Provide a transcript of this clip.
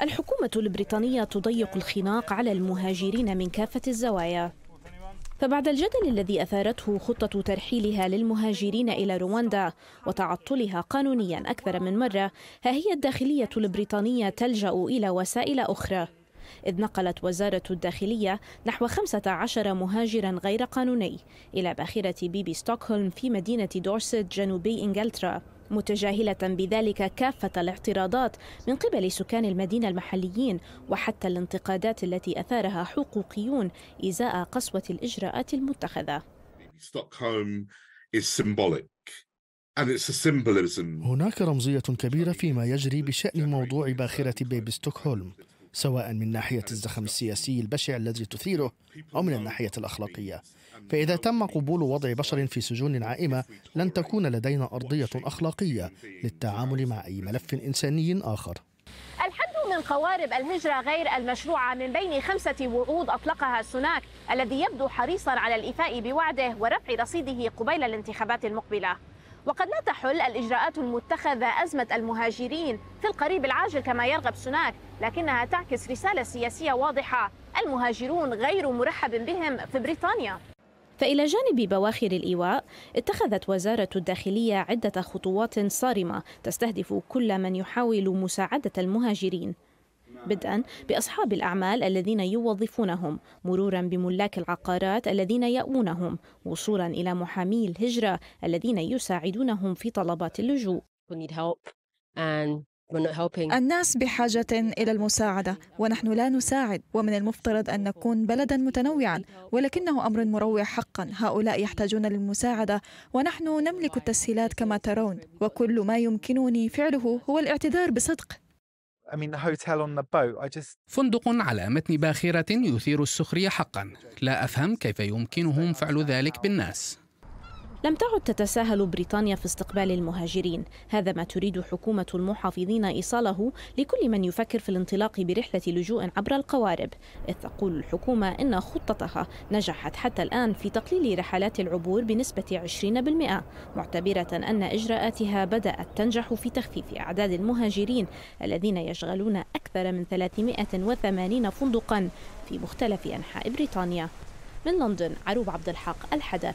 الحكومة البريطانية تضيق الخناق على المهاجرين من كافة الزوايا فبعد الجدل الذي أثارته خطة ترحيلها للمهاجرين إلى رواندا وتعطلها قانونيا أكثر من مرة ها هي الداخلية البريطانية تلجأ إلى وسائل أخرى إذ نقلت وزارة الداخلية نحو 15 مهاجرا غير قانوني إلى باخرة بيبي ستوكهولم في مدينة دورسيت جنوبي إنجلترا متجاهلة بذلك كافة الاعتراضات من قبل سكان المدينة المحليين وحتى الانتقادات التي أثارها حقوقيون إزاء قسوة الإجراءات المتخذة هناك رمزية كبيرة فيما يجري بشأن موضوع باخرة بيبي ستوكهولم سواء من ناحية الزخم السياسي البشع الذي تثيره أو من الناحية الأخلاقية فإذا تم قبول وضع بشر في سجون عائمة لن تكون لدينا أرضية أخلاقية للتعامل مع أي ملف إنساني آخر الحد من قوارب الهجرة غير المشروعة من بين خمسة وعود أطلقها سوناك الذي يبدو حريصا على الإيفاء بوعده ورفع رصيده قبيل الانتخابات المقبلة وقد لا تحل الإجراءات المتخذة أزمة المهاجرين في القريب العاجل كما يرغب سناك لكنها تعكس رسالة سياسية واضحة المهاجرون غير مرحب بهم في بريطانيا فإلى جانب بواخر الإيواء اتخذت وزارة الداخلية عدة خطوات صارمة تستهدف كل من يحاول مساعدة المهاجرين بدءا باصحاب الاعمال الذين يوظفونهم مرورا بملاك العقارات الذين ياونهم وصولا الى محامي الهجره الذين يساعدونهم في طلبات اللجوء الناس بحاجة إلى المساعدة ونحن لا نساعد ومن المفترض أن نكون بلدا متنوعا ولكنه أمر مروع حقا هؤلاء يحتاجون للمساعدة ونحن نملك التسهيلات كما ترون وكل ما يمكنني فعله هو الاعتذار بصدق فندق على متن باخرة يثير السخرية حقا لا أفهم كيف يمكنهم فعل ذلك بالناس لم تعد تتساهل بريطانيا في استقبال المهاجرين هذا ما تريد حكومة المحافظين إيصاله لكل من يفكر في الانطلاق برحلة لجوء عبر القوارب إذ تقول الحكومة إن خطتها نجحت حتى الآن في تقليل رحلات العبور بنسبة 20% معتبرة أن إجراءاتها بدأت تنجح في تخفيف أعداد المهاجرين الذين يشغلون أكثر من 380 فندقا في مختلف أنحاء بريطانيا من لندن عروب عبد الحق الحدث